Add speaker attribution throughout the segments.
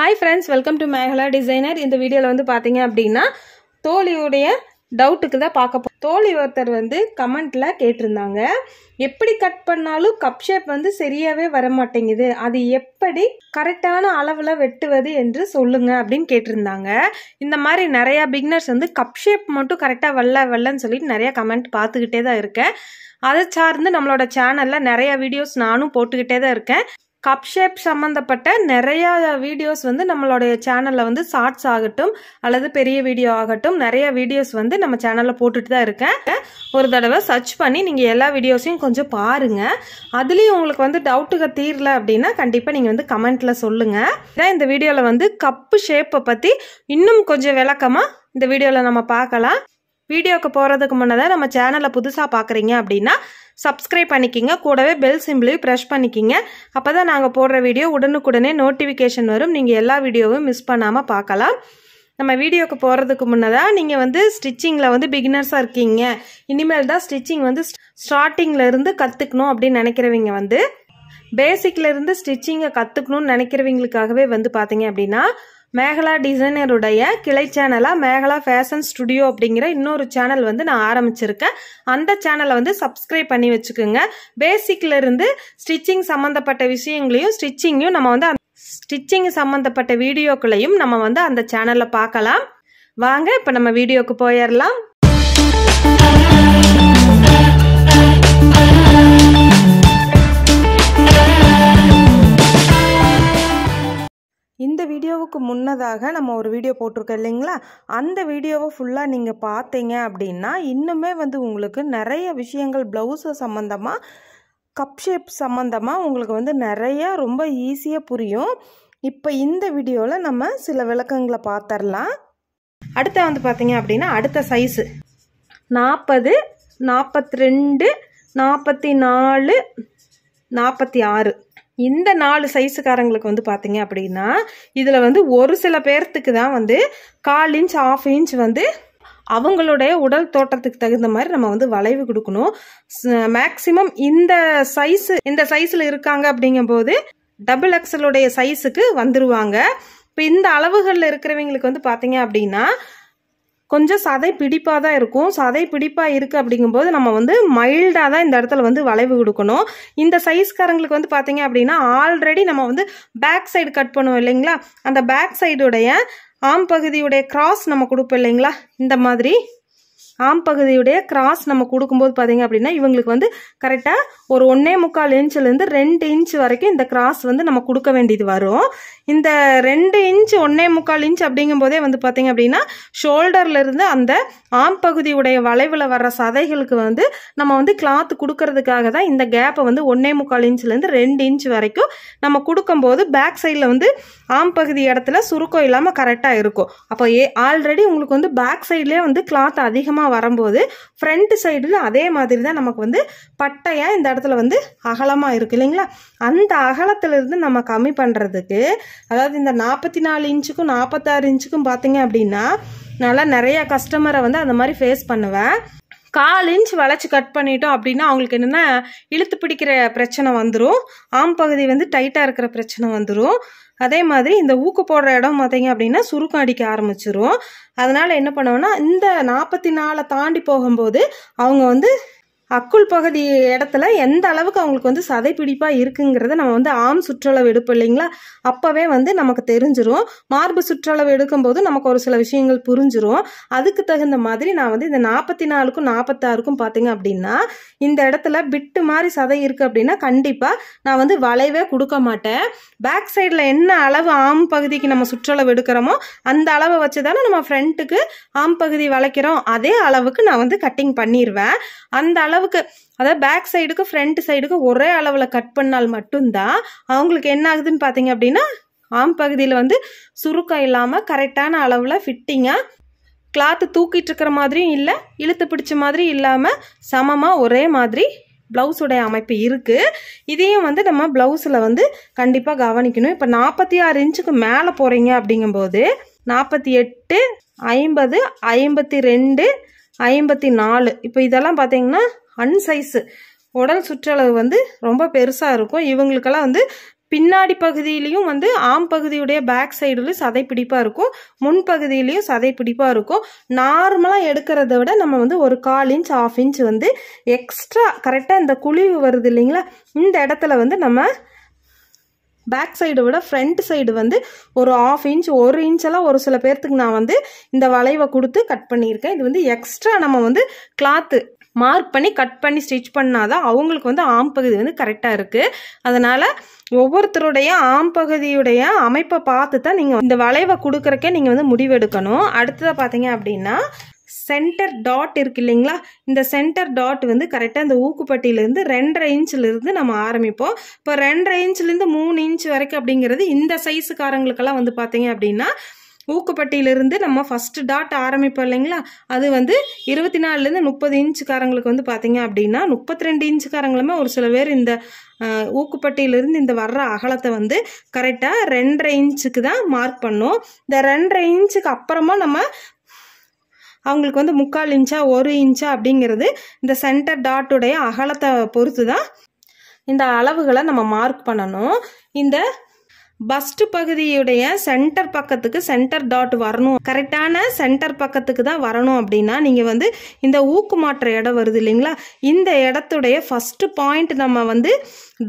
Speaker 1: hi friends welcome to Megala designer இந்த வீடியோவில் வந்து பார்த்தீங்க அப்படின்னா தோழியுடைய டவுட்டுக்கு தான் பார்க்க போ தோழி ஒருத்தர் வந்து கமெண்டில் கேட்டிருந்தாங்க எப்படி கட் பண்ணாலும் கப் ஷேப் வந்து சரியாகவே வரமாட்டேங்குது அது எப்படி கரெக்டான அளவில் வெட்டுவது என்று சொல்லுங்க அப்படின்னு கேட்டிருந்தாங்க இந்த மாதிரி நிறையா பிக்னர்ஸ் வந்து கப் ஷேப் மட்டும் கரெக்டாக வரல வரலன்னு சொல்லிட்டு நிறையா கமெண்ட் பார்த்துக்கிட்டே தான் இருக்கேன் அதை சார்ந்து நம்மளோட சேனலில் நிறையா வீடியோஸ் நானும் போட்டுக்கிட்டே தான் இருக்கேன் கப் ஷேப் சம்மந்தப்பட்ட நிறையா வீடியோஸ் வந்து நம்மளுடைய சேனலில் வந்து ஷார்ட்ஸ் ஆகட்டும் அல்லது பெரிய வீடியோ ஆகட்டும் நிறைய வீடியோஸ் வந்து நம்ம சேனலில் போட்டுட்டு தான் இருக்கேன் ஒரு தடவை சர்ச் பண்ணி நீங்கள் எல்லா வீடியோஸையும் கொஞ்சம் பாருங்கள் அதுலேயும் உங்களுக்கு வந்து டவுட்டுக்கு தீரல அப்படின்னா கண்டிப்பாக நீங்கள் வந்து கமெண்ட்டில் சொல்லுங்கள் இதான் இந்த வீடியோவில் வந்து கப்பு ஷேப்பை பற்றி இன்னும் கொஞ்சம் விளக்கமாக இந்த வீடியோவில் நம்ம பார்க்கலாம் வீடியோவுக்கு போகிறதுக்கு முன்னே தான் நம்ம சேனலை புதுசாக பார்க்குறீங்க அப்படின்னா சப்ஸ்கிரைப் பண்ணிக்கிங்க கூடவே பெல் சிம்பிளையும் ப்ரெஷ் பண்ணிக்கிங்க அப்போ தான் நாங்கள் போடுற வீடியோ உடனுக்குடனே நோட்டிஃபிகேஷன் வரும் நீங்கள் எல்லா வீடியோவும் மிஸ் பண்ணாமல் பார்க்கலாம் நம்ம வீடியோக்கு போகிறதுக்கு முன்னதாக நீங்கள் வந்து ஸ்டிச்சிங்கில் வந்து பிகினர்ஸாக இருக்கீங்க இனிமேல் தான் ஸ்டிச்சிங் வந்து ஸ்டார்டிங்கிலேருந்து கற்றுக்கணும் அப்படின்னு நினைக்கிறவங்க வந்து பேசிக்லேருந்து ஸ்டிச்சிங்கை கற்றுக்கணும்னு நினைக்கிறவங்களுக்காகவே வந்து பார்த்தீங்க அப்படின்னா மேகலா டிசைனருடைய கிளை சேனலாக மேகலா ஃபேஷன் ஸ்டுடியோ அப்படிங்கிற இன்னொரு சேனல் வந்து நான் ஆரம்பிச்சிருக்கேன் அந்த சேனலை வந்து சப்ஸ்கிரைப் பண்ணி வச்சுக்கோங்க பேசிக்லேருந்து ஸ்டிச்சிங் சம்மந்தப்பட்ட விஷயங்களையும் ஸ்டிச்சிங்கையும் நம்ம வந்து ஸ்டிச்சிங் சம்மந்தப்பட்ட வீடியோக்களையும் நம்ம வந்து அந்த சேனலில் பார்க்கலாம் வாங்க இப்போ நம்ம வீடியோக்கு போயிடலாம் வீடியோவுக்கு முன்னதாக நம்ம ஒரு வீடியோ போட்டிருக்கோம் இல்லைங்களா அந்த வீடியோவை ஃபுல்லாக நீங்கள் பார்த்தீங்க அப்படின்னா இன்னுமே வந்து உங்களுக்கு நிறைய விஷயங்கள் ப்ளவுஸை சம்மந்தமாக கப் ஷேப் சம்மந்தமாக உங்களுக்கு வந்து நிறையா ரொம்ப ஈஸியாக புரியும் இப்போ இந்த வீடியோவில் நம்ம சில விளக்கங்களை பார்த்துடலாம் அடுத்த வந்து பார்த்தீங்க அப்படின்னா அடுத்த சைஸு நாற்பது நாற்பத்தி ரெண்டு நாற்பத்தி நாலு நாற்பத்தி ஆறு இந்த நாலு சைஸுக்காரங்களுக்கு வந்து பார்த்தீங்க அப்படின்னா இதில் வந்து ஒரு சில பேர்த்துக்கு தான் வந்து கால் இன்ச் ஆஃப் இன்ச் வந்து அவங்களுடைய உடல் தோற்றத்துக்கு தகுந்த மாதிரி நம்ம வந்து வளைவு கொடுக்கணும் மேக்சிமம் இந்த சைஸ் இந்த சைஸில் இருக்காங்க அப்படிங்கும்போது டபுள் எக்ஸலுடைய சைஸுக்கு வந்துருவாங்க இப்போ இந்த அளவுகளில் இருக்கிறவங்களுக்கு வந்து பார்த்தீங்க அப்படின்னா கொஞ்சம் சதை பிடிப்பாக தான் இருக்கும் சதை பிடிப்பாக இருக்குது அப்படிங்கும்போது நம்ம வந்து மைல்டாக தான் இந்த இடத்துல வந்து வளைவு கொடுக்கணும் இந்த சைஸ்காரங்களுக்கு வந்து பார்த்தீங்க அப்படின்னா ஆல்ரெடி நம்ம வந்து பேக் சைடு கட் பண்ணுவோம் இல்லைங்களா அந்த பேக் சைடுடைய ஆம் பகுதியுடைய கிராஸ் நம்ம கொடுப்போம் இல்லைங்களா இந்த மாதிரி ஆம் பகுதியுடைய கிராஸ் நம்ம கொடுக்கும்போது பார்த்தீங்க அப்படின்னா இவங்களுக்கு வந்து கரெக்டாக ஒரு ஒன்றே முக்கால் இன்ச்சிலேருந்து ரெண்டு இன்ச் வரைக்கும் இந்த கிராஸ் வந்து நம்ம கொடுக்க வேண்டியது வரும் இந்த ரெண்டு இன்ச் ஒன்றே முக்கால் இன்ச் அப்படிங்கும்போதே வந்து பார்த்தீங்க அப்படின்னா ஷோல்டர்லேருந்து அந்த ஆம் பகுதியுடைய வளைவில் வர்ற சதைகளுக்கு வந்து நம்ம வந்து கிளாத் கொடுக்கறதுக்காக தான் இந்த கேப்பை வந்து ஒன்றே முக்கால் இன்ச்லேருந்து ரெண்டு இன்ச் வரைக்கும் நம்ம கொடுக்கும்போது பேக் சைடில் வந்து ஆம் பகுதி இடத்துல சுருக்கம் இல்லாமல் கரெக்டாக இருக்கும் அப்போ ஏ ஆல்ரெடி உங்களுக்கு வந்து பேக் சைட்லேயே வந்து கிளாத் அதிகமாக பக்கமாக வரும்போது ஃப்ரண்ட் சைடில் அதே மாதிரி தான் நமக்கு வந்து பட்டையாக இந்த இடத்துல வந்து அகலமாக இருக்குது இல்லைங்களா அந்த அகலத்திலிருந்து நம்ம கம்மி பண்ணுறதுக்கு அதாவது இந்த நாற்பத்தி நாலு இன்ச்சுக்கும் நாற்பத்தாறு இன்ச்சுக்கும் பார்த்தீங்க அப்படின்னா நல்லா நிறையா கஸ்டமரை வந்து அந்த மாதிரி ஃபேஸ் பண்ணுவேன் கால் இன்ச் வளைச்சி கட் பண்ணிட்டோம் அப்படின்னா அவங்களுக்கு என்னென்னா இழுத்து பிடிக்கிற பிரச்சனை வந்துடும் ஆம் பகுதி வந்து டைட்டாக இருக்கிற பிரச்சனை வந்துடும் அதே மாதிரி இந்த ஊக்கு போடுற இடம் பார்த்தீங்க அப்படின்னா சுருக்கம் அடிக்க ஆரம்பிச்சிரும் அதனால் என்ன பண்ணுவோன்னா இந்த நாற்பத்தி நாலை தாண்டி போகும்போது அவங்க வந்து அக்குள் பகுதி இடத்துல எந்த அளவுக்கு அவங்களுக்கு வந்து சதைப்பிடிப்பாக இருக்குங்கிறத நம்ம வந்து ஆம் சுற்றளவு எடுப்போம் இல்லைங்களா அப்போவே வந்து நமக்கு தெரிஞ்சிரும் மார்பு சுற்றளவு எடுக்கும்போது நமக்கு ஒரு சில விஷயங்கள் புரிஞ்சிரும் அதுக்கு தகுந்த மாதிரி நான் வந்து இந்த நாற்பத்தி நாலுக்கும் நாற்பத்தாறுக்கும் பார்த்தீங்க அப்படின்னா இந்த இடத்துல பிட்டு மாதிரி சதை இருக்குது அப்படின்னா கண்டிப்பாக நான் வந்து வளைவே கொடுக்க மாட்டேன் பேக் சைடில் என்ன அளவு ஆம் பகுதிக்கு நம்ம சுற்றளவு எடுக்கிறோமோ அந்த அளவை வச்சு தானே நம்ம ஃப்ரண்ட்டுக்கு ஆம் பகுதி வளைக்கிறோம் அதே அளவுக்கு நான் வந்து கட்டிங் பண்ணிடுவேன் அந்த அளவு அளவுக்கு அதாவது பேக் சைடுக்கு ஃப்ரண்ட் சைடுக்கு ஒரே அளவில் கட் பண்ணால் மட்டும்தான் அவங்களுக்கு என்ன ஆகுதுன்னு பார்த்தீங்க அப்படின்னா ஆம் பகுதியில் வந்து சுருக்கம் இல்லாமல் கரெக்டான அளவில் ஃபிட்டிங்காக கிளாத்து தூக்கிட்டு இருக்கிற மாதிரியும் இல்லை இழுத்து பிடிச்ச மாதிரி இல்லாமல் சமமாக ஒரே மாதிரி ப்ளவுஸுடைய அமைப்பு இருக்குது இதையும் வந்து நம்ம ப்ளவுஸில் வந்து கண்டிப்பாக கவனிக்கணும் இப்போ நாற்பத்தி ஆறு இன்ச்சுக்கு மேலே போகிறீங்க அப்படிங்கும்போது நாற்பத்தி எட்டு ஐம்பது ஐம்பத்தி ரெண்டு ஐம்பத்தி நாலு இப்போ இதெல்லாம் பார்த்தீங்கன்னா அன்சைஸு உடல் சுற்றளவு வந்து ரொம்ப பெருசாக இருக்கும் இவங்களுக்கெல்லாம் வந்து பின்னாடி பகுதியிலையும் வந்து ஆம் பகுதியுடைய பேக் சைடுலையும் சதை இருக்கும் முன் பகுதியிலையும் சதை பிடிப்பாக இருக்கும் நார்மலாக எடுக்கிறத விட நம்ம வந்து ஒரு கால் இன்ச் ஆஃப் இன்ச் வந்து எக்ஸ்ட்ரா கரெக்டாக இந்த குழிவு வருது இல்லைங்களா இந்த இடத்துல வந்து நம்ம பேக் சைடு விட ஃப்ரண்ட் சைடு வந்து ஒரு ஆஃப் இன்ச் ஒரு இன்ச்செல்லாம் ஒரு சில பேர்த்துக்கு நான் வந்து இந்த வளைவை கொடுத்து கட் பண்ணியிருக்கேன் இது வந்து எக்ஸ்ட்ரா நம்ம வந்து கிளாத்து மார்க் பண்ணி கட் பண்ணி ஸ்டிச் பண்ணாதான் அவங்களுக்கு வந்து ஆம் பகுதி வந்து கரெக்டாக இருக்குது அதனால் ஒவ்வொருத்தருடைய ஆம் பகுதியுடைய அமைப்பை பார்த்து தான் நீங்கள் இந்த வளைவை கொடுக்குறக்கே நீங்கள் வந்து முடிவெடுக்கணும் அடுத்ததாக பார்த்தீங்க அப்படின்னா சென்டர் டாட் இருக்கு இல்லைங்களா இந்த சென்டர் டாட் வந்து கரெக்டாக இந்த ஊக்குப்பட்டியிலேருந்து ரெண்டரை இன்ச்சிலிருந்து நம்ம ஆரம்பிப்போம் இப்போ ரெண்டரை இன்ச்லேருந்து மூணு இன்ச் வரைக்கும் அப்படிங்கிறது இந்த சைஸுக்காரங்களுக்கெல்லாம் வந்து பார்த்தீங்க அப்படின்னா ஊக்கப்பட்டியிலிருந்து நம்ம ஃபஸ்ட்டு டாட் ஆரம்பிப்போம் இல்லைங்களா அது வந்து இருபத்தி நாலுலேருந்து முப்பது இன்ச்சுக்காரங்களுக்கு வந்து பார்த்திங்க அப்படின்னா முப்பத்தி ரெண்டு இன்ச்சுக்காரங்களுமே ஒரு சில பேர் இந்த ஊக்குப்பட்டியிலிருந்து இந்த வர்ற அகலத்தை வந்து கரெக்டாக ரெண்டரை இன்ச்சுக்கு தான் மார்க் பண்ணும் இந்த ரெண்டரை இன்ச்சுக்கு அப்புறமா நம்ம அவங்களுக்கு வந்து முக்கால் இன்ச்சா ஒரு இன்ச்சா அப்படிங்கிறது இந்த சென்டர் டாட்டுடைய அகலத்தை பொறுத்து தான் இந்த அளவுகளை நம்ம மார்க் பண்ணணும் இந்த பஸ்ட் பகுதியுடைய சென்டர் பக்கத்துக்கு சென்டர் டாட் வரணும் கரெக்டான சென்டர் பக்கத்துக்கு தான் வரணும் அப்படின்னா நீங்கள் வந்து இந்த ஊக்கு மாற்ற இடம் வருது இல்லைங்களா இந்த இடத்துடைய ஃபஸ்ட்டு பாயிண்ட் நம்ம வந்து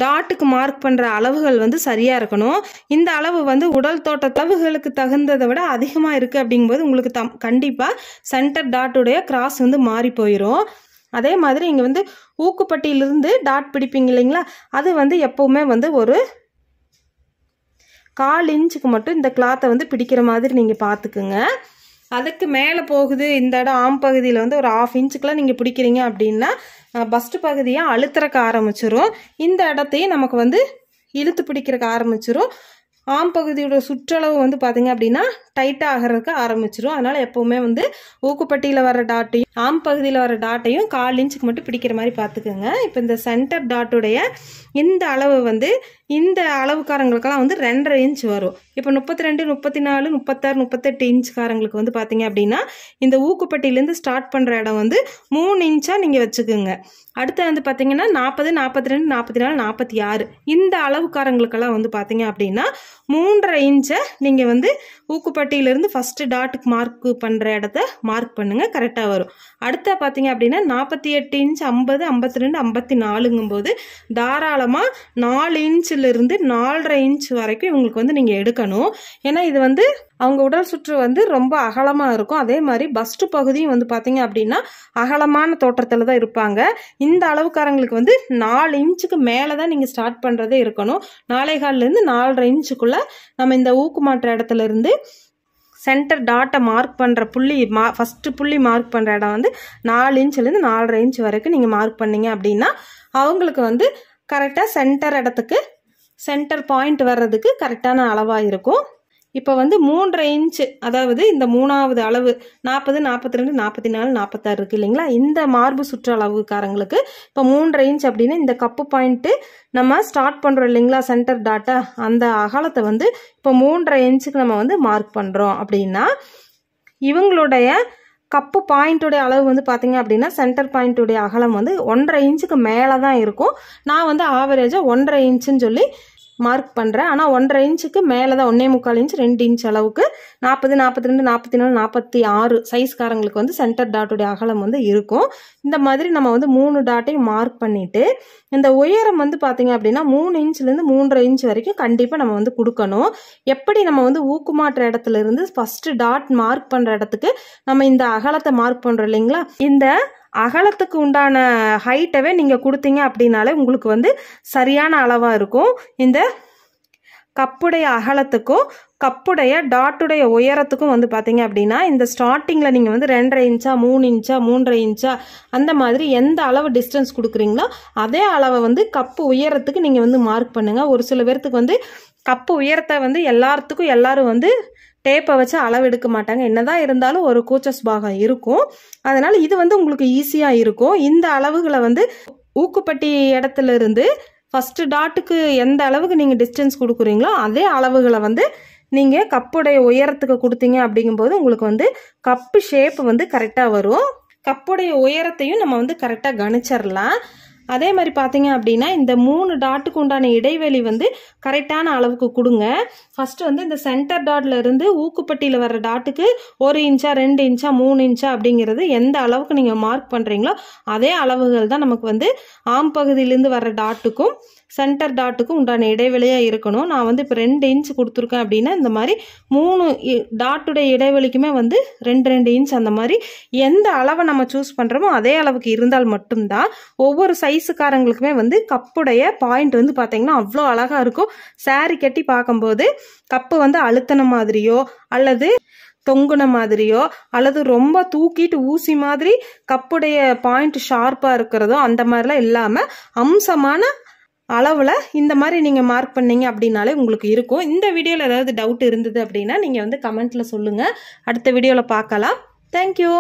Speaker 1: டாட்டுக்கு மார்க் பண்ணுற அளவுகள் வந்து சரியாக இருக்கணும் இந்த அளவு வந்து உடல் தோட்ட தவுகளுக்கு தகுந்ததை விட அதிகமாக இருக்குது அப்படிங்கும்போது உங்களுக்கு தம் கண்டிப்பாக சென்டர் டாட்டுடைய கிராஸ் வந்து மாறி போயிடும் அதே மாதிரி இங்கே வந்து ஊக்குப்பட்டியிலிருந்து டாட் பிடிப்பீங்க இல்லைங்களா அது வந்து எப்போவுமே வந்து ஒரு கால் இன்ச்சுக்கு மட்டும் இந்த கிளாத்தை வந்து பிடிக்கிற மாதிரி நீங்கள் பார்த்துக்குங்க அதுக்கு மேலே போகுது இந்த இடம் ஆம் பகுதியில் வந்து ஒரு ஆஃப் இன்ச்சுக்கெலாம் நீங்கள் பிடிக்கிறீங்க அப்படின்னா பஸ்ட்டு பகுதியாக அழுத்துறக்க ஆரம்பிச்சிரும் இந்த இடத்தையும் நமக்கு வந்து இழுத்து பிடிக்கிறக்க ஆரம்பிச்சிரும் ஆம் பகுதியோட சுற்றளவு வந்து பார்த்திங்க அப்படின்னா டைட்டாக ஆகிறதுக்கு ஆரம்பிச்சிடும் அதனால் எப்போவுமே வந்து ஊக்குப்பட்டியில் வர டாட்டையும் ஆம் பகுதியில் வர டாட்டையும் கால் இன்ச்சுக்கு மட்டும் பிடிக்கிற மாதிரி பார்த்துக்கோங்க இப்போ இந்த சென்டர் டாட்டுடைய இந்த அளவு வந்து இந்த அளவுக்காரங்களுக்கெல்லாம் வந்து ரெண்டரை இன்ச் வரும் இப்போ முப்பத்தி ரெண்டு முப்பத்தி நாலு முப்பத்தாறு முப்பத்தெட்டு இன்ச்காரங்களுக்கு வந்து பார்த்தீங்க அப்படின்னா இந்த ஊக்குப்பட்டியிலேருந்து ஸ்டார்ட் பண்ணுற இடம் வந்து மூணு இன்ச்சாக நீங்கள் வச்சுக்கோங்க அடுத்து வந்து பார்த்தீங்கன்னா நாற்பது நாற்பத்தி ரெண்டு நாற்பத்தி நாலு நாற்பத்தி ஆறு இந்த அளவுக்காரங்களுக்கெல்லாம் வந்து பார்த்தீங்க அப்படின்னா மூன்றரை இன்ச்சை நீங்கள் வந்து ஊக்குப்பட்டியிலேருந்து ஃபஸ்ட்டு டாட்டுக்கு மார்க் பண்ணுற இடத்த மார்க் பண்ணுங்கள் கரெக்டாக வரும் அடுத்த பார்த்தீங்க அப்படின்னா நாற்பத்தி எட்டு இன்ச் ஐம்பது ஐம்பத்தி ரெண்டு ஐம்பத்தி நாலுங்கும்போது தாராளமாக நாலு இன்ச்சிலிருந்து நாலரை இன்ச் வரைக்கும் இவங்களுக்கு வந்து நீங்கள் எடுக்கணும் பண்ணணும் ஏன்னா இது வந்து அவங்க உடல் சுற்று வந்து ரொம்ப அகலமாக இருக்கும் அதே மாதிரி பஸ்ட் பகுதியும் வந்து பார்த்தீங்க அப்படின்னா அகலமான தோற்றத்தில் தான் இருப்பாங்க இந்த அளவுக்காரங்களுக்கு வந்து நாலு இன்ச்சுக்கு மேலே தான் நீங்கள் ஸ்டார்ட் பண்ணுறதே இருக்கணும் நாளை காலிலேருந்து நாலரை இன்ச்சுக்குள்ளே நம்ம இந்த ஊக்கு மாற்ற இடத்துல இருந்து சென்டர் டாட்டை மார்க் பண்ணுற புள்ளி மா ஃபஸ்ட்டு புள்ளி மார்க் பண்ணுற இடம் வந்து நாலு இன்ச்லேருந்து நாலரை இன்ச் வரைக்கும் நீங்கள் மார்க் பண்ணீங்க அப்படின்னா அவங்களுக்கு வந்து கரெக்டாக சென்டர் இடத்துக்கு சென்டர் பாயிண்ட் வர்றதுக்கு கரெக்டான அளவாக இருக்கும் இப்போ வந்து மூன்றரை இன்ச்சு அதாவது இந்த மூணாவது அளவு நாற்பது நாற்பத்தி ரெண்டு நாற்பத்தி நாலு நாற்பத்தாறு இருக்குது இல்லைங்களா இந்த மார்பு சுற்றளவுக்காரங்களுக்கு இப்போ மூன்றரை இன்ச் அப்படின்னா இந்த கப்பு பாயிண்ட்டு நம்ம ஸ்டார்ட் பண்ணுறோம் இல்லைங்களா சென்டர் டாட்டா அந்த அகலத்தை வந்து இப்போ மூன்றரை இன்ச்சுக்கு நம்ம வந்து மார்க் பண்ணுறோம் அப்படின்னா இவங்களுடைய கப்பு பாயிண்ட்டுடைய அளவு வந்து பார்த்திங்க அப்படின்னா சென்டர் பாயிண்ட்டுடைய அகலம் வந்து ஒன்றரை இன்ச்சுக்கு மேலே தான் இருக்கும் நான் வந்து ஆவரேஜாக ஒன்றரை இன்ச்சுன்னு சொல்லி மார்க் பண்ணுறேன் ஆனால் ஒன்றரை இன்ச்சுக்கு மேலே தான் ஒன்றே முக்கால் இன்ச் ரெண்டு இன்ச் அளவுக்கு நாற்பது நாற்பத்தி ரெண்டு நாற்பத்தி நாலு நாற்பத்தி ஆறு சைஸ்காரங்களுக்கு வந்து சென்டர் டாட்டுடைய அகலம் வந்து இருக்கும் இந்த மாதிரி நம்ம வந்து மூணு டாட்டையும் மார்க் பண்ணிவிட்டு இந்த உயரம் வந்து பார்த்திங்க அப்படின்னா மூணு இன்ச்லேருந்து மூன்றரை இன்ச் வரைக்கும் கண்டிப்பாக நம்ம வந்து கொடுக்கணும் எப்படி நம்ம வந்து ஊக்குமாற்ற இடத்துல இருந்து ஃபஸ்ட்டு டாட் மார்க் பண்ணுற இடத்துக்கு நம்ம இந்த அகலத்தை மார்க் பண்ணுறோம் இல்லைங்களா இந்த அகலத்துக்கு உண்டான ஹைட்டவே நீங்கள் கொடுத்தீங்க அப்படின்னாலே உங்களுக்கு வந்து சரியான அளவாக இருக்கும் இந்த கப்புடைய அகலத்துக்கும் கப்புடைய டாட்டுடைய உயரத்துக்கும் வந்து பார்த்தீங்க அப்படின்னா இந்த ஸ்டார்டிங்கில் நீங்கள் வந்து ரெண்டரை இன்ச்சா மூணு இன்ச்சா மூன்றரை இன்ச்சா அந்த மாதிரி எந்த அளவு டிஸ்டன்ஸ் கொடுக்குறீங்களோ அதே அளவை வந்து கப்பு உயரத்துக்கு நீங்கள் வந்து மார்க் பண்ணுங்கள் ஒரு சில பேர்த்துக்கு வந்து கப்பு உயரத்தை வந்து எல்லாத்துக்கும் எல்லாரும் வந்து டேப்பை வச்சு அளவு எடுக்க மாட்டாங்க என்னதான் இருந்தாலும் ஒரு கூச்சஸ் பாகம் இருக்கும் அதனால இது வந்து உங்களுக்கு ஈஸியாக இருக்கும் இந்த அளவுகளை வந்து ஊக்குப்பட்டி இடத்துல இருந்து ஃபர்ஸ்ட் டாட்டுக்கு எந்த அளவுக்கு நீங்கள் டிஸ்டன்ஸ் கொடுக்குறீங்களோ அதே அளவுகளை வந்து நீங்கள் கப்புடைய உயரத்துக்கு கொடுத்தீங்க அப்படிங்கும்போது உங்களுக்கு வந்து கப்பு ஷேப் வந்து கரெக்டாக வரும் கப்புடைய உயரத்தையும் நம்ம வந்து கரெக்டாக கணிச்சிடலாம் அதே மாதிரி பார்த்தீங்க அப்படின்னா இந்த மூணு டாட்டுக்கு உண்டான இடைவெளி வந்து கரெக்டான அளவுக்கு கொடுங்க ஃபஸ்ட்டு வந்து இந்த சென்டர் டாட்லேருந்து ஊக்குப்பட்டியில் வர டாட்டுக்கு ஒரு இன்ச்சா ரெண்டு இன்ச்சா மூணு இன்ச்சா அப்படிங்கிறது எந்த அளவுக்கு நீங்கள் மார்க் பண்ணுறீங்களோ அதே அளவுகள் தான் நமக்கு வந்து ஆம் பகுதியிலேருந்து வர டாட்டுக்கும் சென்டர் டாட்டுக்கும் உண்டான இடைவெளியாக இருக்கணும் நான் வந்து இப்போ ரெண்டு இன்ச் கொடுத்துருக்கேன் அப்படின்னா இந்த மாதிரி மூணு டாட்டுடைய இடைவெளிக்குமே வந்து ரெண்டு ரெண்டு இன்ச் அந்த மாதிரி எந்த அளவை நம்ம சூஸ் பண்ணுறோமோ அதே அளவுக்கு இருந்தால் மட்டும்தான் ஒவ்வொரு சைஸ் வயசுக்காரங்களுக்குமே வந்து கப்புடைய பாயிண்ட் வந்து பார்த்தீங்கன்னா அவ்வளோ அழகாக இருக்கும் சாரி கட்டி பார்க்கும்போது கப்பு வந்து அழுத்தின மாதிரியோ அல்லது தொங்குன மாதிரியோ அல்லது ரொம்ப தூக்கிட்டு ஊசி மாதிரி கப்புடைய பாயிண்ட் ஷார்ப்பாக இருக்கிறதோ அந்த மாதிரிலாம் இல்லாமல் அம்சமான அளவில் இந்த மாதிரி நீங்கள் மார்க் பண்ணீங்க அப்படின்னாலே உங்களுக்கு இருக்கும் இந்த வீடியோவில் ஏதாவது டவுட் இருந்தது அப்படின்னா நீங்கள் வந்து கமெண்ட்டில் சொல்லுங்கள் அடுத்த வீடியோவில் பார்க்கலாம் தேங்க்யூ